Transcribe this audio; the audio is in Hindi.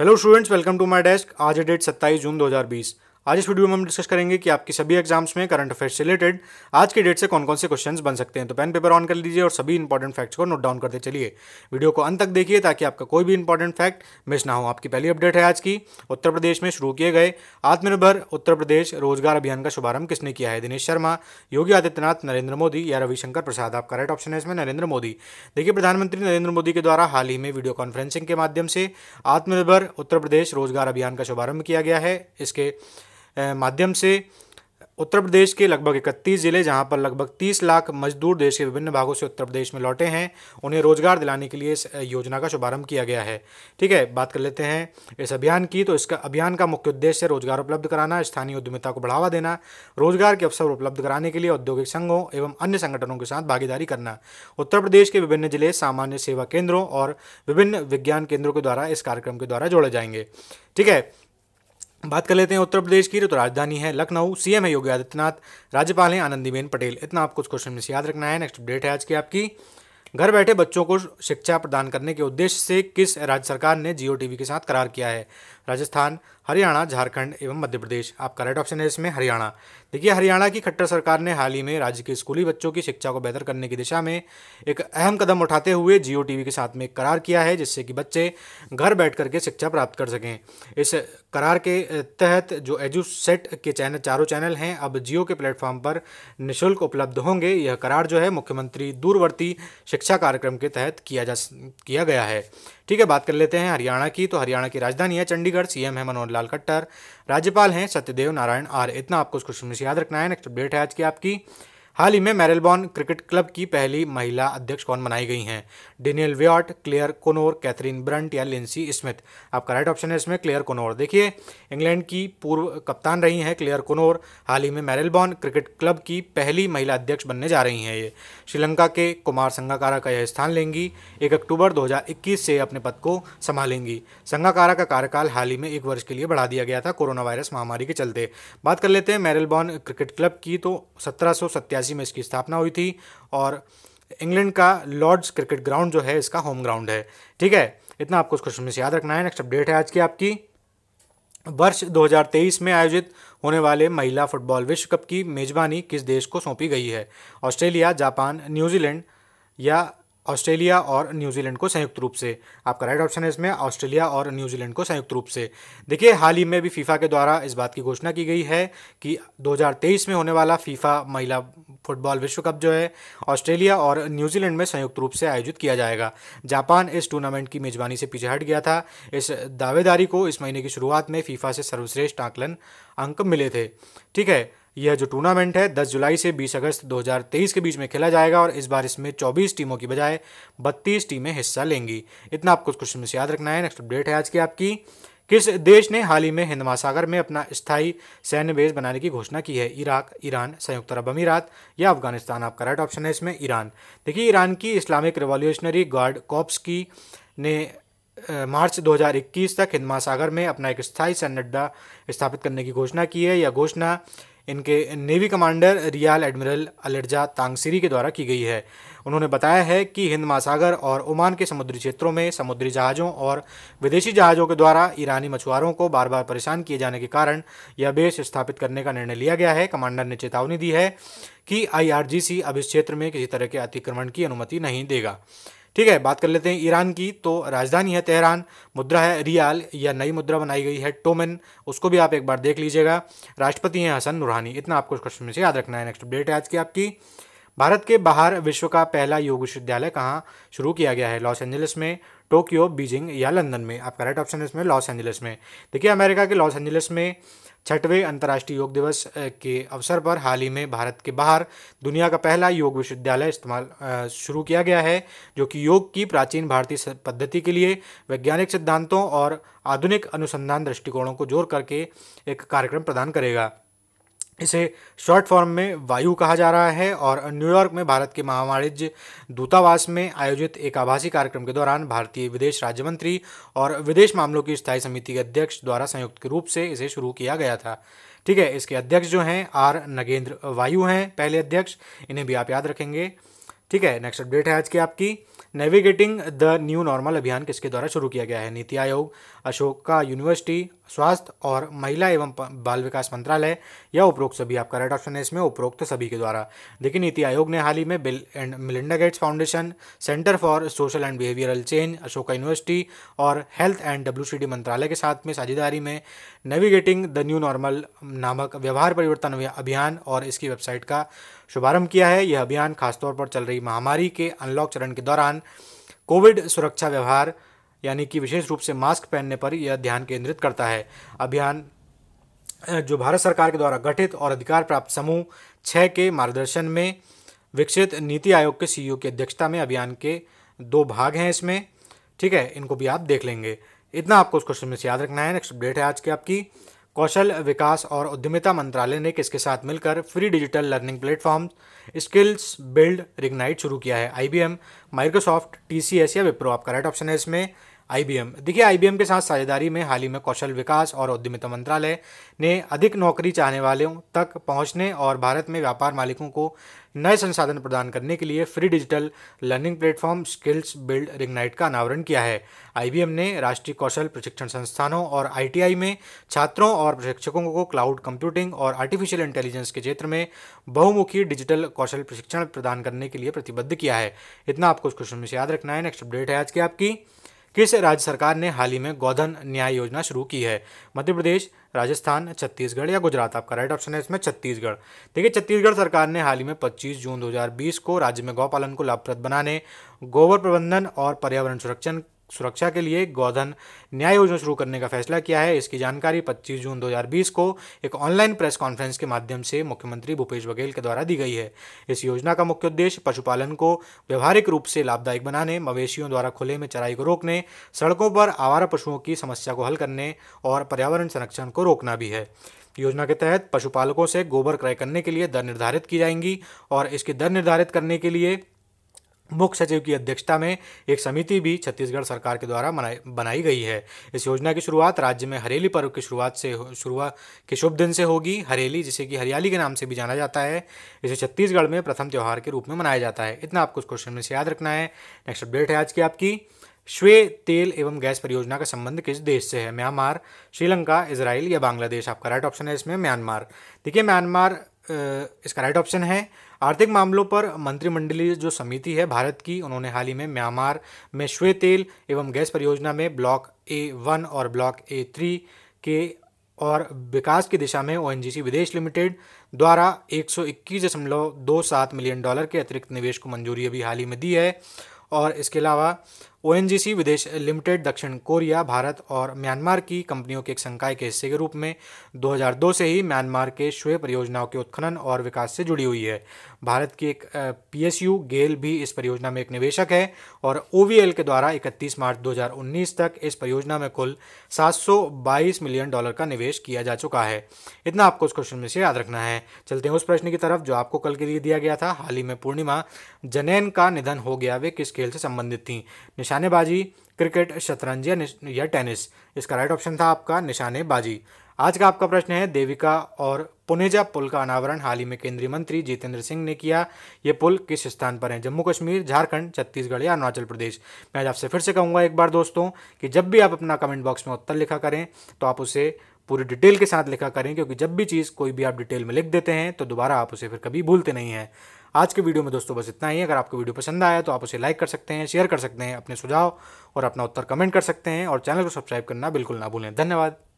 hello students welcome to my desk आज डेट 27 जून 2020 आज इस वीडियो में हम डिस्कस करेंगे कि आपकी सभी एग्जाम्स में करंट अफेयर्स रिलेटेड आज के डेट से कौन कौन से क्वेश्चंस बन सकते हैं तो पेन पेपर ऑन कर लीजिए और सभी इंपॉर्टेंट फैक्ट्स को नोट डाउन करते चलिए वीडियो को अंत तक देखिए ताकि आपका कोई भी इंपॉर्टेंट फैक्ट मिस ना हो आपकी पहली अपडेट है आज की उत्तर प्रदेश में शुरू किए गए आत्मनिर्भर उत्तर प्रदेश रोजगार अभियान का शुभारंभ किसने किया है दिनेश शर्मा योगी आदित्यनाथ नरेंद्र मोदी या रविशंकर प्रसाद आपका राइट ऑप्शन है इसमें नरेंद्र मोदी देखिए प्रधानमंत्री नरेंद्र मोदी के द्वारा हाल ही में वीडियो कॉन्फ्रेंसिंग के माध्यम से आत्मनिर्भर उत्तर प्रदेश रोजगार अभियान का शुभारंभ किया गया है इसके माध्यम से उत्तर प्रदेश के लगभग इकतीस जिले जहां पर लगभग 30 लाख मजदूर देश के विभिन्न भागों से उत्तर प्रदेश में लौटे हैं उन्हें रोजगार दिलाने के लिए इस योजना का शुभारंभ किया गया है ठीक है बात कर लेते हैं इस अभियान की तो इसका अभियान का मुख्य उद्देश्य रोजगार उपलब्ध कराना स्थानीय उद्यमिता को बढ़ावा देना रोजगार के अवसर उपलब्ध कराने के लिए औद्योगिक संघों एवं अन्य संगठनों के साथ भागीदारी करना उत्तर प्रदेश के विभिन्न जिले सामान्य सेवा केंद्रों और विभिन्न विज्ञान केंद्रों के द्वारा इस कार्यक्रम के द्वारा जोड़े जाएंगे ठीक है बात कर लेते हैं उत्तर प्रदेश की तो राजधानी है लखनऊ सीएम है योगी आदित्यनाथ राज्यपाल हैं आनंदीबेन पटेल इतना आपको कुछ क्वेश्चन में से याद रखना है नेक्स्ट अपडेट है आज की आपकी घर बैठे बच्चों को शिक्षा प्रदान करने के उद्देश्य से किस राज्य सरकार ने जियो टीवी के साथ करार किया है राजस्थान हरियाणा झारखंड एवं मध्य प्रदेश आपका राइट ऑप्शन है इसमें हरियाणा देखिए हरियाणा की खट्टर सरकार ने हाल ही में राज्य के स्कूली बच्चों की शिक्षा को बेहतर करने की दिशा में एक अहम कदम उठाते हुए जियो टीवी के साथ में एक करार किया है जिससे कि बच्चे घर बैठ करके शिक्षा प्राप्त कर सकें इस करार के तहत जो एजुसेट के चैनल चारों चैनल हैं अब जियो के प्लेटफॉर्म पर निःशुल्क उपलब्ध होंगे यह करार जो है मुख्यमंत्री दूरवर्ती शिक्षा कार्यक्रम के तहत किया जा किया गया है ठीक है बात कर लेते हैं हरियाणा की तो हरियाणा की राजधानी है चंडीगढ़ सीएम है मनोहर लाल खट्टर राज्यपाल हैं सत्यदेव नारायण आर इतना आपको क्वेश्चन में याद रखना है नेक्स्ट अपडेट है आज की आपकी हाल ही में मैरलबॉर्न क्रिकेट क्लब की पहली महिला अध्यक्ष कौन बनाई गई हैं Daniel Wyatt Claire Connor Katherine Brunt या लेंसी स्मिथ आपका राइट ऑप्शन है इसमें क्लेयर कोनोर देखिए इंग्लैंड की पूर्व कप्तान रही हैं क्लेयर कोनोर हाल ही में मैरलबॉर्न क्रिकेट क्लब की पहली महिला अध्यक्ष बनने जा रही हैं ये श्रीलंका के कुमार संगाकारा का यह स्थान लेंगी एक अक्टूबर दो से अपने पद को संभालेंगी संगाकारा का कार्यकाल हाल ही में एक वर्ष के लिए बढ़ा दिया गया था कोरोना वायरस महामारी के चलते बात कर लेते हैं मैरलबॉर्न क्रिकेट क्लब की तो सत्रह में इसकी स्थापना हुई थी और इंग्लैंड का लॉर्ड्स क्रिकेट ग्राउंड जो है इसका होम ग्राउंड है ठीक है इतना आपको उस क्वेश्चन में से याद रखना है नेक्स्ट अपडेट है आज की आपकी वर्ष 2023 में आयोजित होने वाले महिला फुटबॉल विश्व कप की मेजबानी किस देश को सौंपी गई है ऑस्ट्रेलिया जापान न्यूजीलैंड या ऑस्ट्रेलिया और न्यूजीलैंड को संयुक्त रूप से आपका राइट ऑप्शन है इसमें ऑस्ट्रेलिया और न्यूजीलैंड को संयुक्त रूप से देखिए हाल ही में भी फीफा के द्वारा इस बात की घोषणा की गई है कि 2023 में होने वाला फीफा महिला फुटबॉल विश्व कप जो है ऑस्ट्रेलिया और न्यूजीलैंड में संयुक्त रूप से आयोजित किया जाएगा जापान इस टूर्नामेंट की मेजबानी से पीछे हट गया था इस दावेदारी को इस महीने की शुरुआत में फीफा से सर्वश्रेष्ठ आंकलन अंक मिले थे ठीक है यह जो टूर्नामेंट है 10 जुलाई से 20 अगस्त 2023 के बीच में खेला जाएगा और इस बार इसमें 24 टीमों की बजाय 32 टीमें हिस्सा लेंगी इतना आपको क्वेश्चन में से याद रखना है नेक्स्ट अपडेट है आज की आपकी किस देश ने हाल ही में हिंद महासागर में अपना स्थायी सैन्य बेस बनाने की घोषणा की है इराक ईरान संयुक्त अरब अमीरात या अफगानिस्तान आपका राइट ऑप्शन है इसमें ईरान देखिए ईरान की इस्लामिक रिवॉल्यूशनरी गार्ड कॉप्स की ने मार्च 2021 तक हिंद महासागर में अपना एक स्थायी सैन्य अड्डा स्थापित करने की घोषणा की है यह घोषणा इनके navy commander rear admiral Alireza Tangsiri के द्वारा की गई है उन्होंने बताया है कि हिंद महासागर और ओमान के समुद्री क्षेत्रों में समुद्री जहाज़ों और विदेशी जहाज़ों के द्वारा ईरानी मछुआरों को बार बार परेशान किए जाने के कारण यह बेस स्थापित करने का निर्णय लिया गया है कमांडर ने चेतावनी दी है कि आईआरजीसी अब इस क्षेत्र में किसी तरह के अतिक्रमण की अनुमति नहीं देगा ठीक है बात कर लेते हैं ईरान की तो राजधानी है तेहरान मुद्रा है रियाल या नई मुद्रा बनाई गई है टोमेन उसको भी आप एक बार देख लीजिएगा राष्ट्रपति हैं हसन रूहानी इतना आपको इस क्वेश्चन में से याद रखना है नेक्स्ट अपडेट है आज की आपकी भारत के बाहर विश्व का पहला योग विश्वविद्यालय कहाँ शुरू किया गया है लॉस एंजलिस में टोक्यो बीजिंग या लंदन में आपका राइट ऑप्शन है इसमें लॉस एंजलिस में देखिए अमेरिका के लॉस एंजलिस में छठवें अंतर्राष्ट्रीय योग दिवस के अवसर पर हाल ही में भारत के बाहर दुनिया का पहला योग विश्वविद्यालय इस्तेमाल शुरू किया गया है जो कि योग की प्राचीन भारतीय पद्धति के लिए वैज्ञानिक सिद्धांतों और आधुनिक अनुसंधान दृष्टिकोणों को जोड़ करके एक कार्यक्रम प्रदान करेगा इसे शॉर्ट फॉर्म में वायु कहा जा रहा है और न्यूयॉर्क में भारत के महावाणिज्य दूतावास में आयोजित एक आभासी कार्यक्रम के दौरान भारतीय विदेश राज्य मंत्री और विदेश मामलों की स्थायी समिति के अध्यक्ष द्वारा संयुक्त रूप से इसे शुरू किया गया था ठीक है इसके अध्यक्ष जो हैं आर नगेंद्र वायु हैं पहले अध्यक्ष इन्हें भी आप याद रखेंगे ठीक है नेक्स्ट अपडेट है आज की आपकी नेविगेटिंग द न्यू नॉर्मल अभियान किसके द्वारा शुरू किया गया है नीति आयोग अशोका यूनिवर्सिटी स्वास्थ्य और महिला एवं बाल विकास मंत्रालय या उपरोक्त सभी आपका राइट ऑप्शन है इसमें उपरोक्त सभी के द्वारा देखिए नीति आयोग ने हाल ही में Bill and Melinda Gates foundation centre for social and behavioural change Ashoka university और हेल्थ एंड डब्ल्यू मंत्रालय के साथ में साझेदारी में नेविगेटिंग द न्यू नॉर्मल नामक व्यवहार परिवर्तन अभियान और इसकी वेबसाइट का शुभारंभ किया है यह अभियान खासतौर पर चल रही महामारी के अनलॉक चरण के दौरान कोविड सुरक्षा व्यवहार यानी कि विशेष रूप से मास्क पहनने पर यह ध्यान केंद्रित करता है अभियान जो भारत सरकार के द्वारा गठित और अधिकार प्राप्त समूह छः के मार्गदर्शन में विकसित नीति आयोग के सीईओ की अध्यक्षता में अभियान के दो भाग हैं इसमें ठीक है इनको भी आप देख लेंगे इतना आपको उस क्वेश्चन में से याद रखना है नेक्स्ट अपडेट है आज की आपकी कौशल विकास और उद्यमिता मंत्रालय ने किसके साथ मिलकर free digital learning platform skills build reignite शुरू किया है आईबीएम माइक्रोसॉफ्ट टीसीएस या विप्रो आपका राइट ऑप्शन है इसमें आईबीएम देखिए आईबीएम के साथ साझेदारी में हाल ही में कौशल विकास और उद्यमिता मंत्रालय ने अधिक नौकरी चाहने वालों तक पहुंचने और भारत में व्यापार मालिकों को नए संसाधन प्रदान करने के लिए free digital learning platform skills build reignite का अनावरण किया है आईबीएम ने राष्ट्रीय कौशल प्रशिक्षण संस्थानों और आईटीआई में छात्रों और प्रशिक्षकों को क्लाउड कंप्यूटिंग और आर्टिफिशियल इंटेलिजेंस के क्षेत्र में बहुमुखी डिजिटल कौशल प्रशिक्षण प्रदान करने के लिए प्रतिबद्ध किया है इतना आपको इस क्वेश्चन में से याद रखना है नेक्स्ट अपडेट है आज की आपकी किस राज्य सरकार ने हाल ही में गोधन न्याय योजना शुरू की है मध्य प्रदेश राजस्थान छत्तीसगढ़ या गुजरात आपका राइट ऑप्शन है इसमें छत्तीसगढ़ देखिए छत्तीसगढ़ सरकार ने हाल ही में 25 जून 2020 को राज्य में गौपालन को लाभप्रद बनाने गोबर प्रबंधन और पर्यावरण संरक्षण सुरक्षा के लिए गौधन न्याय योजना शुरू करने का फैसला किया है इसकी जानकारी 25 जून 2020 को एक ऑनलाइन प्रेस कॉन्फ्रेंस के माध्यम से मुख्यमंत्री भूपेश बघेल के द्वारा दी गई है इस योजना का मुख्य उद्देश्य पशुपालन को व्यवहारिक रूप से लाभदायक बनाने मवेशियों द्वारा खुले में चराई को रोकने सड़कों पर आवारा पशुओं की समस्या को हल करने और पर्यावरण संरक्षण को रोकना भी है योजना के तहत पशुपालकों से गोबर क्रय करने के लिए दर निर्धारित की जाएंगी और इसकी दर निर्धारित करने के लिए मुख्य सचिव की अध्यक्षता में एक समिति भी छत्तीसगढ़ सरकार के द्वारा बनाई गई है इस योजना की शुरुआत राज्य में हरेली पर्व की शुरुआत से शुरुआत के शुभ दिन से होगी हरेली जिसे कि हरियाली के नाम से भी जाना जाता है इसे छत्तीसगढ़ में प्रथम त्यौहार के रूप में मनाया जाता है इतना आपको इस क्वेश्चन में से याद रखना है नेक्स्ट अपडेट है आज की आपकी श्वे तेल एवं गैस परियोजना का संबंध किस देश से है म्यांमार श्रीलंका इसराइल या बांग्लादेश आपका राइट ऑप्शन है इसमें म्यांमार देखिए म्यांमार इसका राइट ऑप्शन है आर्थिक मामलों पर मंत्रिमंडलीय जो समिति है भारत की उन्होंने हाल ही में म्यांमार में श्वे तेल एवं गैस परियोजना में ब्लॉक ए वन और ब्लॉक ए थ्री के और विकास की दिशा में ओ विदेश लिमिटेड द्वारा एक मिलियन डॉलर के अतिरिक्त निवेश को मंजूरी अभी हाल ही में दी है और इसके अलावा ओएनजीसी विदेश लिमिटेड दक्षिण कोरिया भारत और म्यांमार की कंपनियों के एक संकाय के हिस्से के रूप में 2002 से ही म्यांमार के श्वे परियोजनाओं के उत्खनन और विकास से जुड़ी हुई है भारत की एक पीएसयू गेल भी इस परियोजना में एक निवेशक है और ओवीएल के द्वारा 31 मार्च 2019 तक इस परियोजना में कुल 722 मिलियन डॉलर का निवेश किया जा चुका है इतना आपको उस क्वेश्चन में से याद रखना है चलते हैं उस प्रश्न की तरफ जो आपको कल के लिए दिया गया था हाल ही में पूर्णिमा जनैन का निधन हो गया वे किस खेल से संबंधित थी निशान निशानेबाजी क्रिकेट शतरंज या, या टेनिस इसका राइट ऑप्शन था आपका निशानेबाजी आज का आपका प्रश्न है देविका और पुनेजा पुल का अनावरण हाल ही में केंद्रीय मंत्री जितेंद्र सिंह ने किया ये पुल किस स्थान पर है जम्मू कश्मीर झारखंड छत्तीसगढ़ या अरुणाचल प्रदेश मैं आज आपसे फिर से कहूँगा एक बार दोस्तों कि जब भी आप अपना कमेंट बॉक्स में उत्तर लिखा करें तो आप उसे पूरी डिटेल के साथ लिखा करें क्योंकि जब भी चीज़ कोई भी आप डिटेल में लिख देते हैं तो दोबारा आप उसे फिर कभी भूलते नहीं हैं आज के वीडियो में दोस्तों बस इतना ही अगर आपको वीडियो पसंद आया तो आप उसे लाइक कर सकते हैं शेयर कर सकते हैं अपने सुझाव और अपना उत्तर कमेंट कर सकते हैं और चैनल को सब्सक्राइब करना बिल्कुल ना भूलें धन्यवाद